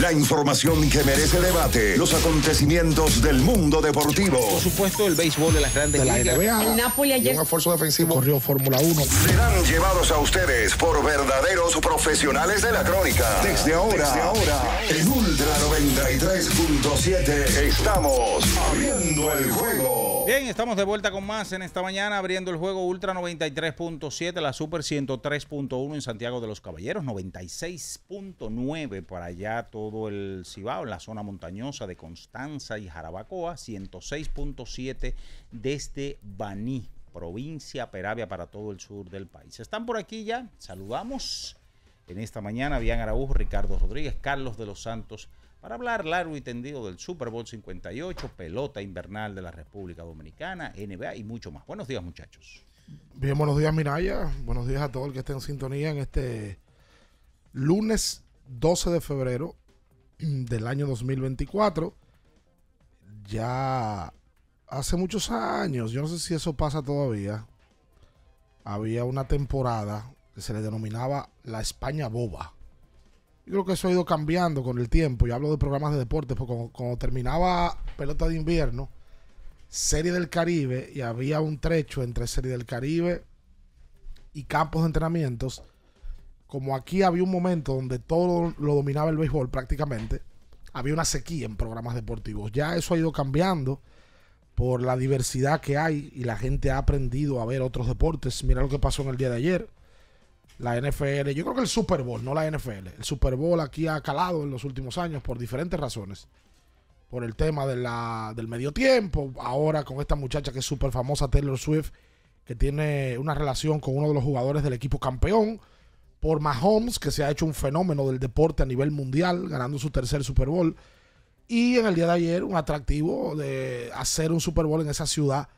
La información que merece debate. Los acontecimientos del mundo deportivo. Por supuesto, el béisbol de las grandes El Napoli ayer. Un esfuerzo defensivo. Corrió Fórmula 1. Serán llevados a ustedes por verdaderos profesionales de la crónica. Desde ahora, Desde ahora en Ultra 93.7 estamos abriendo el juego. Bien, estamos de vuelta con más en esta mañana, abriendo el juego Ultra 93.7, la Super 103.1 en Santiago de los Caballeros, 96.9 para allá todo el Cibao, en la zona montañosa de Constanza y Jarabacoa, 106.7 desde Baní, provincia Peravia para todo el sur del país. Están por aquí ya, saludamos en esta mañana, Bian Araújo, Ricardo Rodríguez, Carlos de los Santos para hablar largo y tendido del Super Bowl 58, pelota invernal de la República Dominicana, NBA y mucho más. Buenos días, muchachos. Bien, buenos días, Miraya. Buenos días a todo el que esté en sintonía en este lunes 12 de febrero del año 2024. Ya hace muchos años, yo no sé si eso pasa todavía, había una temporada que se le denominaba la España Boba. Yo creo que eso ha ido cambiando con el tiempo. Yo hablo de programas de deportes, porque cuando, cuando terminaba Pelota de Invierno, Serie del Caribe, y había un trecho entre Serie del Caribe y campos de entrenamientos, como aquí había un momento donde todo lo dominaba el béisbol prácticamente, había una sequía en programas deportivos. Ya eso ha ido cambiando por la diversidad que hay y la gente ha aprendido a ver otros deportes. Mira lo que pasó en el día de ayer la NFL, yo creo que el Super Bowl, no la NFL, el Super Bowl aquí ha calado en los últimos años por diferentes razones. Por el tema del medio tiempo, ahora con esta muchacha que es súper famosa, Taylor Swift, que tiene una relación con uno de los jugadores del equipo campeón. Por Mahomes, que se ha hecho un fenómeno del deporte a nivel mundial, ganando su tercer Super Bowl. Y en el día de ayer, un atractivo de hacer un Super Bowl en esa ciudad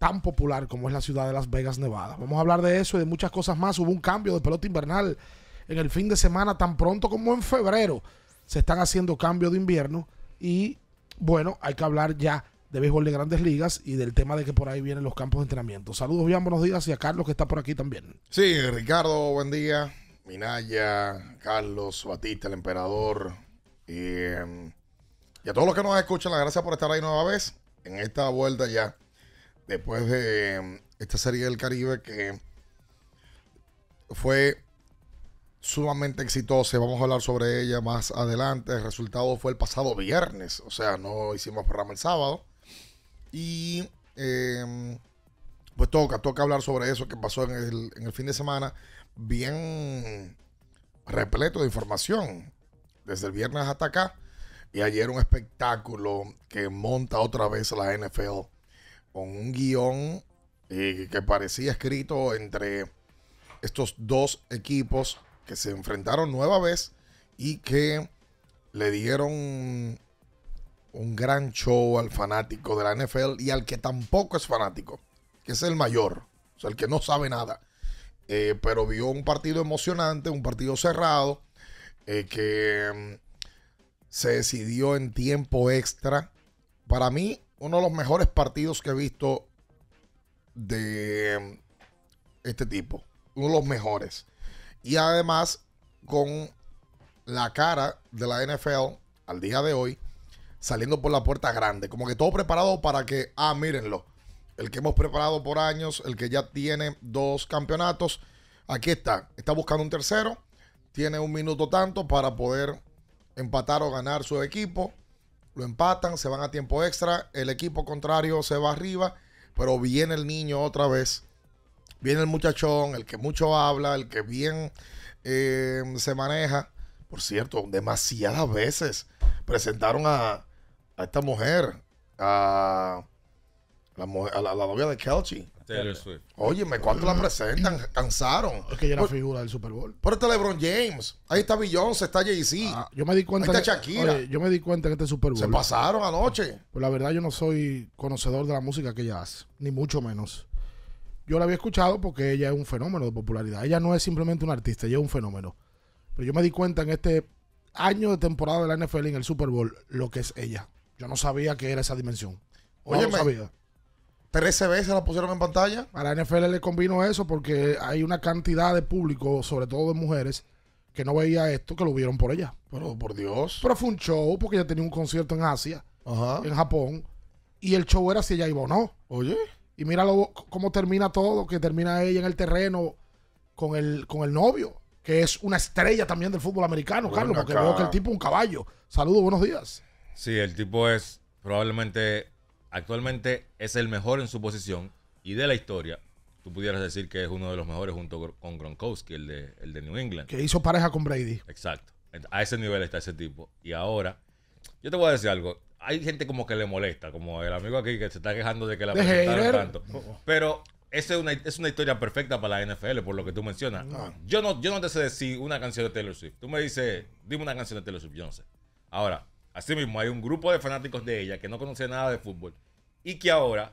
tan popular como es la ciudad de Las Vegas, Nevada. Vamos a hablar de eso y de muchas cosas más. Hubo un cambio de pelota invernal en el fin de semana, tan pronto como en febrero. Se están haciendo cambios de invierno y bueno, hay que hablar ya de béisbol de grandes ligas y del tema de que por ahí vienen los campos de entrenamiento. Saludos, bien, buenos días y a Carlos que está por aquí también. Sí, Ricardo, buen día. Minaya, Carlos, Batista, el emperador. Y, em, a todos los que nos escuchan, las gracias por estar ahí nueva vez en esta vuelta ya después de mm, esta serie del Caribe que fue sumamente exitosa. Vamos a hablar sobre ella más adelante. El resultado fue el pasado viernes, o sea, no hicimos programa el sábado. Y em, pues toca, toca hablar sobre eso que pasó en el, en el fin de semana, bien repleto de información, desde el viernes hasta acá. Y ayer un espectáculo que monta otra vez la NFL con un guión eh, que parecía escrito entre estos dos equipos que se enfrentaron nueva vez y que le dieron un gran show al fanático de la NFL y al que tampoco es fanático, que es el mayor, o sea, el que no sabe nada, eh, pero vio un partido emocionante, un partido cerrado, eh, que mm, se decidió en tiempo extra. Para mí, uno de los mejores partidos que he visto de em, este tipo. Uno de los mejores. Y además, con la cara de la NFL al día de hoy, saliendo por la puerta grande. Como que todo preparado para que, ah, mírenlo. El que hemos preparado por años, el que ya tiene dos campeonatos. Aquí está. Está buscando un tercero. Tiene un minuto tanto para poder empatar o ganar su equipo lo empatan, se van a tiempo extra, el equipo contrario se va arriba, pero viene el niño otra vez, viene el muchachón, el que mucho habla, el que bien eh, se maneja. Por cierto, demasiadas veces presentaron a, a esta mujer, a la, novia de Kelchi. oye, Óyeme, ¿cuánto la presentan? Cansaron. Es que ella era figura del Super Bowl. Por este LeBron James. Ahí está Beyoncé, está jay ah, yo me di cuenta. Ahí está yo me di cuenta en este Super Bowl. Se pasaron anoche. Pues la verdad, yo no soy conocedor de la música que ella hace. Ni mucho menos. Yo la había escuchado porque ella es un fenómeno de popularidad. Ella no es simplemente una artista, ella es un fenómeno. Pero yo me di cuenta en este año de temporada de la NFL en el Super Bowl lo que es ella. Yo no sabía que era esa dimensión. Oye, no sabía. 13 veces la pusieron en pantalla. A la NFL le convino eso porque hay una cantidad de público, sobre todo de mujeres, que no veía esto, que lo vieron por ella. Pero por Dios. Pero fue un show porque ella tenía un concierto en Asia, en Japón, y el show era si ella iba o no. Oye. Y mira cómo termina todo, que termina ella en el terreno con el, con el novio, que es una estrella también del fútbol americano, Carlos, porque veo que el tipo es un caballo. Saludos, buenos días. Sí, el tipo es probablemente actualmente es el mejor en su posición y de la historia. Tú pudieras decir que es uno de los mejores junto con Gronkowski, el de, el de New England. Que hizo pareja con Brady. Exacto. A ese nivel está ese tipo. Y ahora, yo te voy a decir algo. Hay gente como que le molesta, como el amigo aquí que se está quejando de que la presentaron tanto. Pero esa es una, es una historia perfecta para la NFL, por lo que tú mencionas. Yo, no, yo no te sé decir una canción de Taylor Swift. Tú me dices, dime una canción de Taylor Swift, yo no sé. Ahora, Asimismo, hay un grupo de fanáticos de ella que no conocía nada de fútbol y que ahora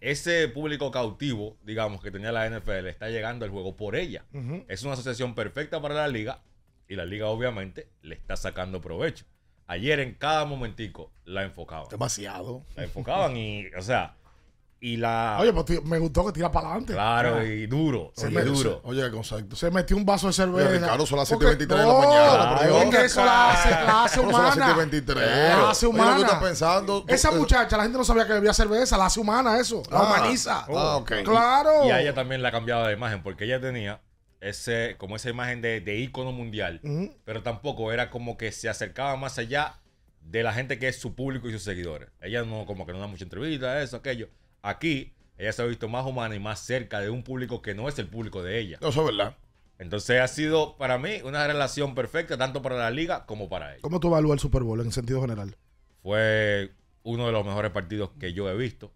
ese público cautivo, digamos, que tenía la NFL, está llegando al juego por ella. Es una asociación perfecta para la liga y la liga obviamente le está sacando provecho. Ayer en cada momentico la enfocaban. Demasiado. La enfocaban y, o sea, y la. Oye, pues me gustó que tira para adelante. Claro, ah. y duro. Se oye, duro. Se metió un vaso de cerveza. claro Ricardo, las 7.23 de la mañana. eso la hace, humana. Esa eh, muchacha, la gente no sabía que bebía cerveza. La hace humana eso. La ah. humaniza. Ah, claro. Y, a ella también la cambiaba de imagen porque ella tenía ese como esa imagen de, de ícono mundial. Pero tampoco era como que se acercaba más allá de la gente que es su público y sus seguidores. Ella no, como que no da mucha entrevista, eso, aquello. Aquí, ella se ha visto más humana y más cerca de un público que no es el público de ella. No, eso es verdad. Entonces ha sido para mí una relación perfecta tanto para la liga como para él. ¿Cómo tú evalúas el Super Bowl en sentido general? Fue uno de los mejores partidos que yo he visto.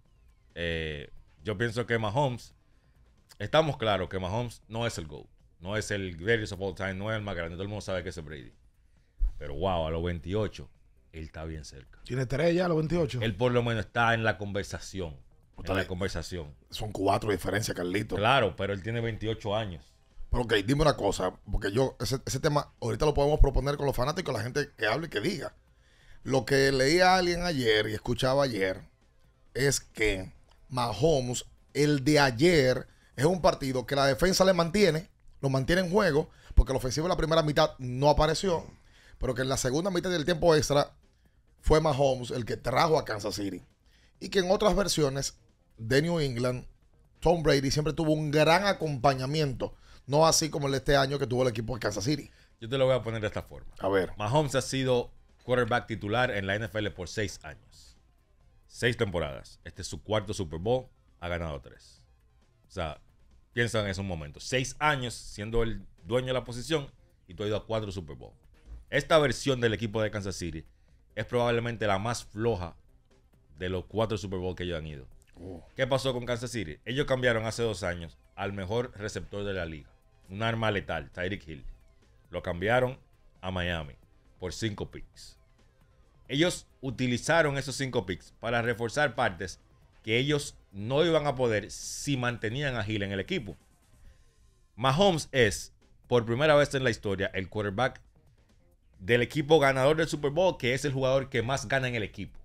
Eh, yo pienso que Mahomes, estamos claros que Mahomes no es el GOAT, no es el greatest of all time, no es el más grande, todo el mundo sabe que es el Brady. Pero wow, a los 28, él está bien cerca. Tiene ya a los 28. Él por lo menos está en la conversación la eh, conversación. Son cuatro diferencias, Carlito. Claro, pero él tiene 28 años. Pero ok, dime una cosa, porque yo, ese, tema ahorita lo podemos proponer con los fanáticos, la gente que hable y que diga. Lo que leía alguien ayer y escuchaba ayer es que Mahomes, el de ayer, es un partido que la defensa le mantiene, lo mantiene en juego, porque el ofensivo en la primera mitad no apareció, pero que en la segunda mitad del tiempo extra fue Mahomes el que trajo a Kansas City. Y que en otras versiones de New England, Tom Brady siempre tuvo un gran acompañamiento, no así como el este año que tuvo el equipo de Kansas City. Yo te lo voy a poner de esta forma. A ver. Mahomes ha sido quarterback titular en la NFL por seis años. Seis temporadas. Este es su cuarto Super Bowl. Ha ganado tres. O sea, piensa en esos momentos. Seis años siendo el dueño de la posición y tú has ido a cuatro Super Bowl. Esta versión del equipo de Kansas City es probablemente la más floja de los cuatro Super Bowl que ellos han ido. ¿Qué pasó con Kansas City? Ellos cambiaron hace dos años al mejor receptor de la liga. Un arma letal, Tyreek Hill. Lo cambiaron a Miami por cinco picks. Ellos utilizaron esos cinco picks para reforzar partes que ellos no iban a poder si mantenían a Hill en el equipo. Mahomes es, por primera vez en la historia, el quarterback del equipo ganador del Super Bowl, que es el jugador que más gana en el equipo.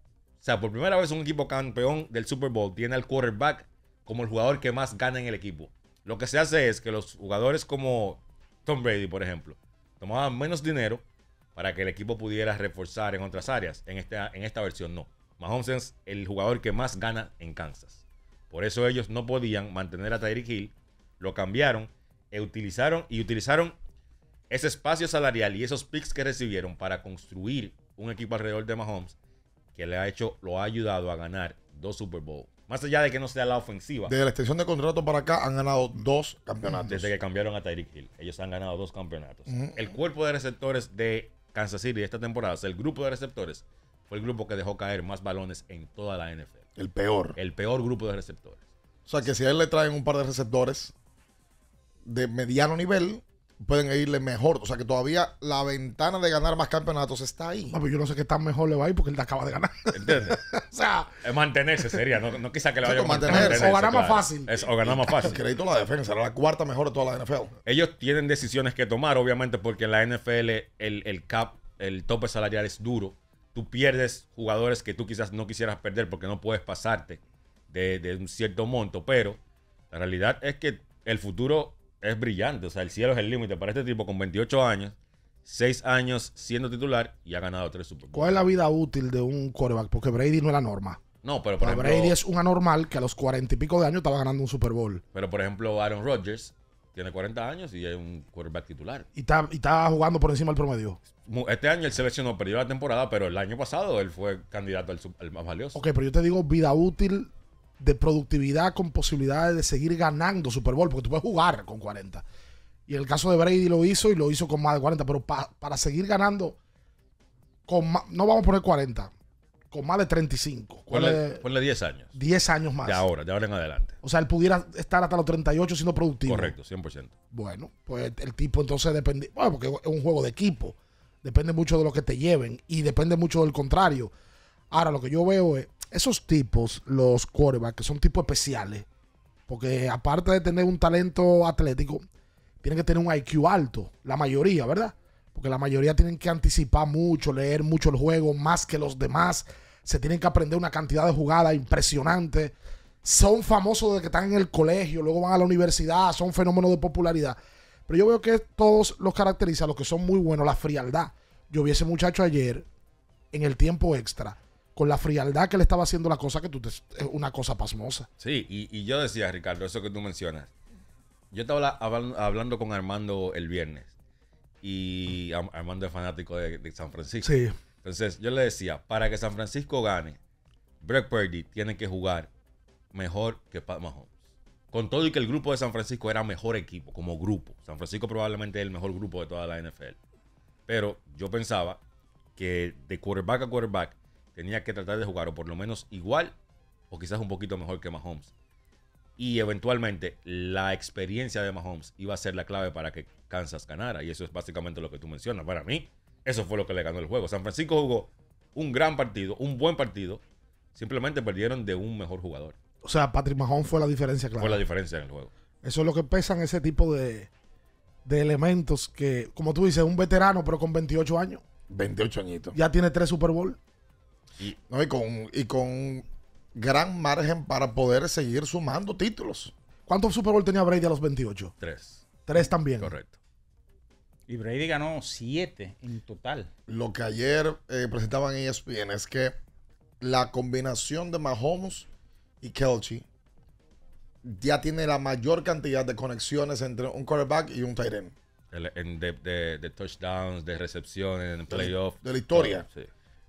O sea, por primera vez un equipo campeón del Super Bowl tiene al quarterback como el jugador que más gana en el equipo. Lo que se hace es que los jugadores como Tom Brady, por ejemplo, tomaban menos dinero para que el equipo pudiera reforzar en otras áreas. En esta, en esta versión no. Mahomes es el jugador que más gana en Kansas. Por eso ellos no podían mantener a Tyreek Hill. Lo cambiaron e utilizaron, y utilizaron ese espacio salarial y esos picks que recibieron para construir un equipo alrededor de Mahomes que le ha hecho, lo ha ayudado a ganar dos Super Bowl. Más allá de que no sea la ofensiva. Desde la extensión de contrato para acá han ganado dos campeonatos. Desde que cambiaron a Tyreek Hill, ellos han ganado dos campeonatos. El cuerpo de receptores de Kansas City esta temporada, o sea, el grupo de receptores, fue el grupo que dejó caer más balones en toda la NFL. El peor. El peor grupo de receptores. O sea, que si a él le traen un par de receptores de mediano nivel, pueden irle mejor. O sea que todavía la ventana de ganar más campeonatos está ahí. yo no sé qué tan mejor le va a ir porque él te acaba de ganar. ¿Entiendes? o sea. Es mantenerse sería, no, no que le vaya a Mantener mantenerse. O ganar más fácil. o ganar más fácil. Crédito la defensa, la cuarta mejor de toda la NFL. Ellos tienen decisiones que tomar, obviamente, porque en la NFL el, cap, el tope salarial es duro. Tú pierdes jugadores que tú quizás no quisieras perder porque no puedes pasarte de, de un cierto monto, pero la realidad es que el futuro es brillante. O sea, el cielo es el límite para este tipo con 28 años, 6 años siendo titular y ha ganado 3 Super Bowl. ¿Cuál es la vida útil de un quarterback? Porque Brady no es la norma. No, pero por ejemplo, Brady es un anormal que a los 40 y pico de años estaba ganando un Super Bowl. Pero por ejemplo, Aaron Rodgers tiene 40 años y es un quarterback titular. Y está, jugando por encima del promedio. Este año él se no perdió la temporada, pero el año pasado él fue candidato al, al más valioso. Ok, pero yo te digo vida útil de productividad con posibilidades de seguir ganando Super Bowl, porque tú puedes jugar con 40. Y el caso de Brady lo hizo y lo hizo con más de 40, pero para seguir ganando, con no vamos a poner 40, con más de 35. ponle, 10 años. 10 años más. De ahora, de ahora en adelante. O sea, él pudiera estar hasta los 38 siendo productivo. Correcto, 100%. Bueno, pues el tipo entonces depende, bueno, porque es un juego de equipo, depende mucho de lo que te lleven y depende mucho del contrario. Ahora, lo que yo veo es esos tipos, los quarterbacks, que son tipos especiales, porque aparte de tener un talento atlético, tienen que tener un IQ alto, la mayoría, ¿verdad? Porque la mayoría tienen que anticipar mucho, leer mucho el juego, más que los demás. Se tienen que aprender una cantidad de jugadas impresionante. Son famosos desde que están en el colegio, luego van a la universidad, son fenómenos de popularidad. Pero yo veo que todos los caracteriza, los que son muy buenos, la frialdad. Yo vi ese muchacho ayer en el tiempo extra con la frialdad que le estaba haciendo la cosa, que tú te, es una cosa pasmosa. Sí, y, yo decía, Ricardo, eso que tú mencionas. Yo estaba hablando, con Armando el viernes. Y Armando es fanático de, San Francisco. Sí. Entonces, yo le decía, para que San Francisco gane, Brett Purdy tiene que jugar mejor que Pat Mahomes. Con todo y que el grupo de San Francisco era mejor equipo, como grupo. San Francisco probablemente es el mejor grupo de toda la NFL. Pero yo pensaba que de quarterback a quarterback, tenía que tratar de jugar o por lo menos igual o quizás un poquito mejor que Mahomes. Y eventualmente la experiencia de Mahomes iba a ser la clave para que Kansas ganara. Y eso es básicamente lo que tú mencionas. Para mí, eso fue lo que le ganó el juego. San Francisco jugó un gran partido, un buen partido. Simplemente perdieron de un mejor jugador. O sea, Patrick Mahomes fue la diferencia clave. Fue la diferencia en el juego. Eso es lo que pesan ese tipo de, elementos que, como tú dices, un veterano pero con 28 años. 28 añitos. Ya tiene tres Super Bowl. Y, con, y con gran margen para poder seguir sumando títulos. ¿Cuántos Super Bowl tenía Brady a los 28? Tres. Tres también. Correcto. Y Brady ganó siete en total. Lo que ayer eh, presentaban en ESPN es que la combinación de Mahomes y Kelchi ya tiene la mayor cantidad de conexiones entre un quarterback y un tight end. de, touchdowns, de recepciones, en playoff. De, la historia. sí.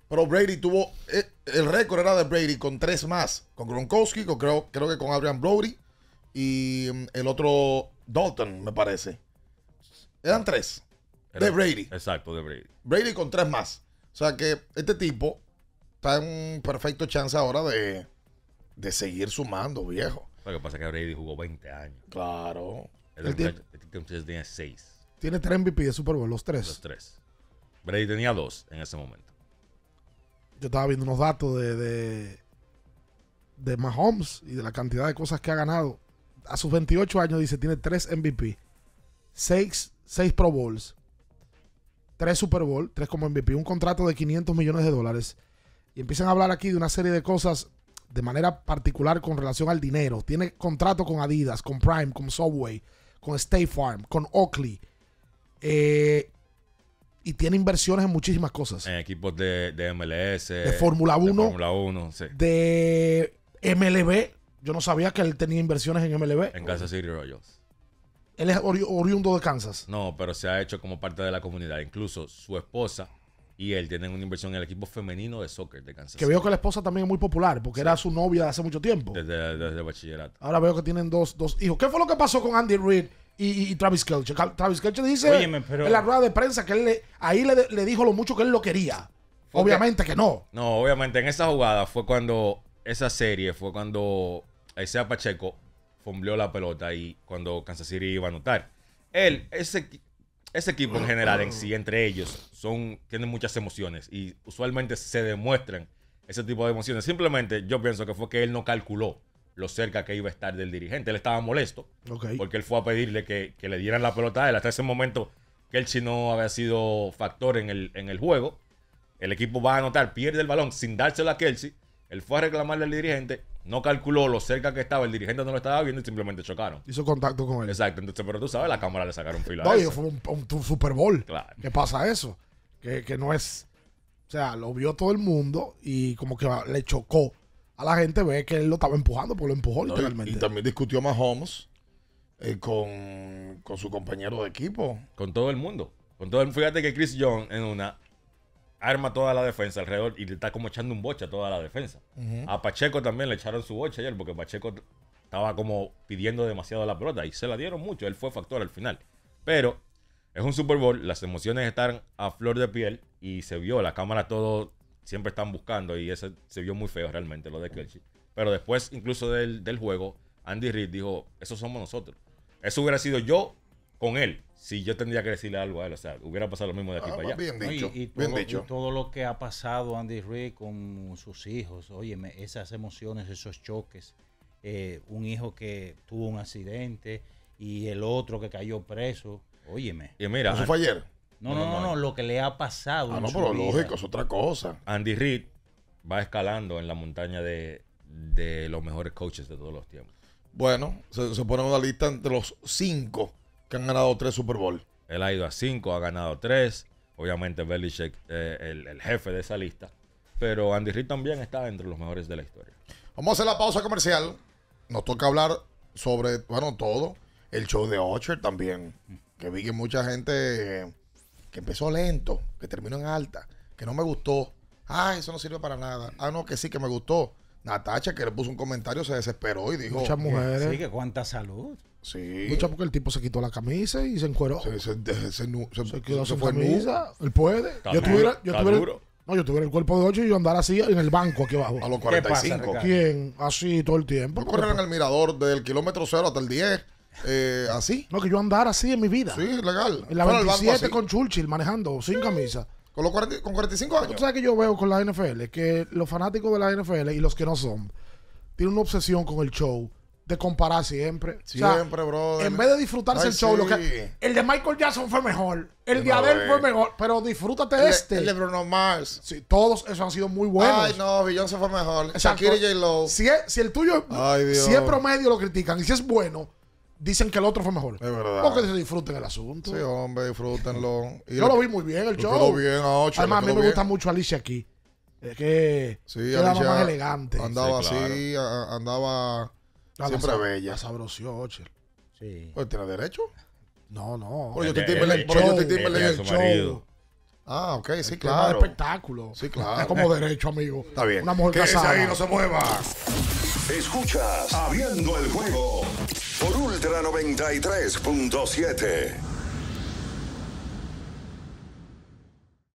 Pero Brady tuvo. Eh, el récord era de Brady con tres más. Con Gronkowski, creo, que con Adrian Brody. Y mm, el otro Dalton, me parece. Eran tres. de Brady. Exacto, de Brady. Brady con tres más. O sea que este tipo está en perfecto chance ahora de, seguir sumando, viejo. Lo que pasa es que Brady jugó 20 años. Claro. El tiene 6. Este tiene tres MVP de Super Bowl, los tres. Los tres. Brady tenía dos en ese momento yo estaba viendo unos datos de, de, de Mahomes y de la cantidad de cosas que ha ganado. A sus 28 años, dice, tiene 3 MVP, 6, Pro Bowls, 3 Super Bowl, 3 como MVP, un contrato de 500 millones de dólares. Y empiezan a hablar aquí de una serie de cosas de manera particular con relación al dinero. Tiene contrato con Adidas, con Prime, con Subway, con State Farm, con Oakley. Eh, y tiene inversiones en muchísimas cosas. En equipos de, MLS. De Fórmula 1. De Fórmula 1, De MLB. Yo no sabía que él tenía inversiones en MLB. En Kansas City Royals. Él es oriundo de Kansas. No, pero se ha hecho como parte de la comunidad. Incluso su esposa y él tienen una inversión en el equipo femenino de soccer de Kansas. Que veo que la esposa también es muy popular, porque era su novia de hace mucho tiempo. Desde, desde, bachillerato. Ahora veo que tienen dos, dos hijos. ¿Qué fue lo que pasó con Andy Reid y, Travis Kelce. Travis Kelce dice en la rueda de prensa que él ahí le, dijo lo mucho que él lo quería. obviamente que... no. No, obviamente en esa jugada fue cuando, esa serie fue cuando Isaiah Pacheco fumbleó la pelota y cuando Kansas City iba a anotar. Él, ese, ese equipo en general en sí, entre ellos, son, tienen muchas emociones y usualmente se demuestran ese tipo de emociones. Simplemente yo pienso que fue que él no calculó lo cerca que iba a estar del dirigente. Él estaba molesto porque él fue a pedirle que, le dieran la pelota a él. Hasta ese momento, Kelsey no había sido factor en el, en el juego. El equipo va a anotar, pierde el balón sin dárselo a Kelsey. Él fue a reclamarle al dirigente, no calculó lo cerca que estaba, el dirigente no lo estaba viendo y simplemente chocaron. Hizo contacto con él. Exacto, entonces, pero tú sabes, la cámara le sacaron fila. No, fue un, Super Bowl. ¿Qué pasa eso? Que, que no es. O sea, lo vio todo el mundo y como que le chocó a la gente ve que él lo estaba empujando, porque lo empujó literalmente. Y, también discutió más homes eh, con, su compañero de equipo. Con todo el mundo. Con todo fíjate que Chris John en una arma toda la defensa alrededor y le está como echando un bocha a toda la defensa. A Pacheco también le echaron su boche ayer porque Pacheco estaba como pidiendo demasiado la brota y se la dieron mucho. Él fue factor al final. Pero es un Super Bowl, las emociones están a flor de piel y se vio la cámara todo siempre están buscando y ese se vio muy feo realmente, lo de Kelsey. Pero después, incluso del, juego, Andy Reid dijo, eso somos nosotros. Eso hubiera sido yo con él, si yo tendría que decirle algo a él. O sea, hubiera pasado lo mismo de aquí ah, para allá. Bien dicho, y, todo, lo que ha pasado Andy Reid con sus hijos, óyeme, esas emociones, esos choques. Eh, un hijo que tuvo un accidente y el otro que cayó preso. Óyeme. Y mira, eso fue ayer. No, no, no, lo que le ha pasado. Ah, no, pero lógico, es otra cosa. Andy Reid va escalando en la montaña de, los mejores coaches de todos los tiempos. Bueno, se, se pone una lista entre los cinco que han ganado tres Super Bowl. Él ha ido a cinco, ha ganado tres. Obviamente Belichick, eh, el, jefe de esa lista. Pero Andy Reid también está entre los mejores de la historia. Vamos a hacer la pausa comercial. Nos toca hablar sobre, bueno, todo. El show de Ocher también. Que vi que mucha gente... Eh, que empezó lento, que terminó en alta, que no me gustó. Ah, eso no sirve para nada. Ah, no, que sí, que me gustó. Natacha, que le puso un comentario, se desesperó y dijo. Muchas eh, mujeres. Sí, que cuánta salud. Sí. Muchas porque el tipo se quitó la camisa y se encueró. Se, Él puede. yo tuviera. No, yo tuviera el cuerpo de ocho y yo andara así en el banco aquí abajo. A los 45. ¿Quién? Así todo el tiempo. Yo en el mirador desde el kilómetro cero hasta el 10 eh, así. No, que yo andara así en mi vida. Sí, legal. En la 27 con Churchill manejando sin camisa. Con, 45 años. Tú sabes que yo veo con la NFL que los fanáticos de la NFL y los que no son tienen una obsesión con el show de comparar siempre. Siempre, bro. En vez de disfrutarse del el show, el de Michael Jackson fue mejor. El de Adele fue mejor. Pero disfrútate este. El de Bruno Mars. Sí, todos esos han sido muy buenos. Ay, no, Jones fue mejor. Shakira J. Si, el tuyo, si es promedio, lo critican. Y si es bueno, dicen que el otro fue mejor. Es verdad. Porque se disfruten el asunto. Sí, hombre, disfrútenlo. Yo lo, vi muy bien el show. Quedó bien a ocho. Además, a mí me gusta mucho Alicia aquí. Es que sí, era más elegante. Andaba así, andaba la siempre bella. La sabroció Sí. Pues tiene derecho. No, no. Pero yo te Timberlake el show. Ah, ok, sí, claro. Es espectáculo. Sí, claro. Es como derecho, amigo. Está bien. Una mujer que casada. ahí no se mueva. Escuchas, abriendo el juego. Ultra 93.7.